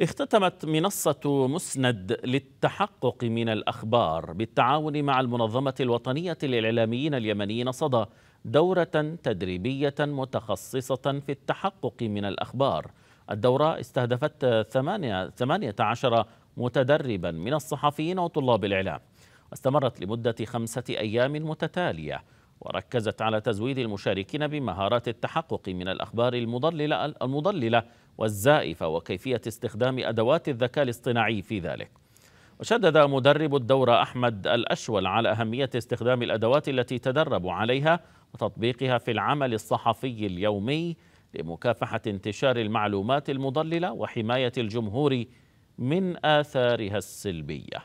اختتمت منصة مسند للتحقق من الأخبار بالتعاون مع المنظمة الوطنية للإعلاميين اليمنيين صدى دورة تدريبية متخصصة في التحقق من الأخبار الدورة استهدفت 18 متدربا من الصحفيين وطلاب الإعلام استمرت لمدة خمسة أيام متتالية وركزت على تزويد المشاركين بمهارات التحقق من الأخبار المضللة, المضللة والزائفة وكيفية استخدام أدوات الذكاء الاصطناعي في ذلك وشدد مدرب الدورة أحمد الأشول على أهمية استخدام الأدوات التي تدرب عليها وتطبيقها في العمل الصحفي اليومي لمكافحة انتشار المعلومات المضللة وحماية الجمهور من آثارها السلبية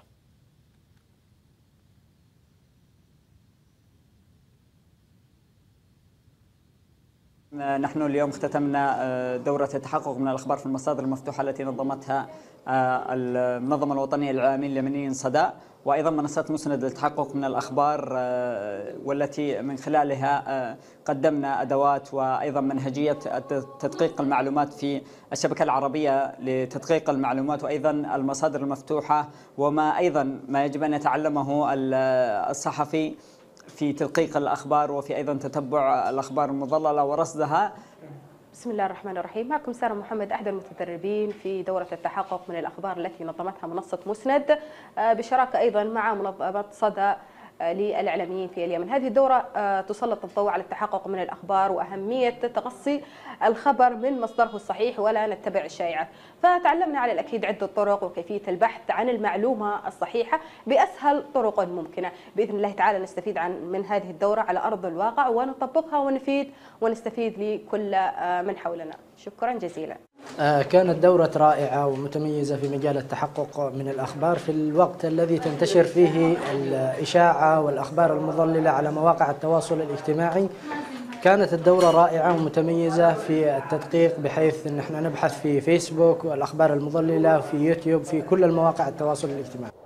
نحن اليوم اختتمنا آه، دورة التحقق من الأخبار في المصادر المفتوحة التي نظمتها آه، المنظمة الوطنية للعاملين اليمنيين صدى وأيضا منصة مسند للتحقق من الأخبار آه، والتي من خلالها قدمنا أدوات وأيضا منهجية تدقيق المعلومات في الشبكة العربية لتدقيق المعلومات وأيضا المصادر المفتوحة وما أيضا ما يجب أن يتعلمه الصحفي في تلقيق الأخبار وفي أيضا تتبع الأخبار المضللة ورصدها بسم الله الرحمن الرحيم معكم سارة محمد أحد المتدربين في دورة التحقق من الأخبار التي نظمتها منصة مسند آه، بشراكة أيضا مع منظمة صدى للإعلاميين في اليمن هذه الدورة آه، تسلط الضوء على التحقق من الأخبار وأهمية تقصي الخبر من مصدره الصحيح ولا نتبع الشائعات فتعلمنا على الأكيد عدة طرق وكيفية البحث عن المعلومة الصحيحة بأسهل طرق ممكنة بإذن الله تعالى نستفيد عن من هذه الدورة على أرض الواقع ونطبقها ونفيد ونستفيد لكل آه، من حولنا شكرا جزيلا آه، كانت دورة رائعة ومتميزة في مجال التحقق من الأخبار في الوقت الذي تنتشر فيه الإشاعة والأخبار المضللة على مواقع التواصل الاجتماعي كانت الدورة رائعة ومتميزة في التدقيق بحيث أن نحن نبحث في فيسبوك والأخبار المضللة في يوتيوب في كل المواقع التواصل الاجتماعي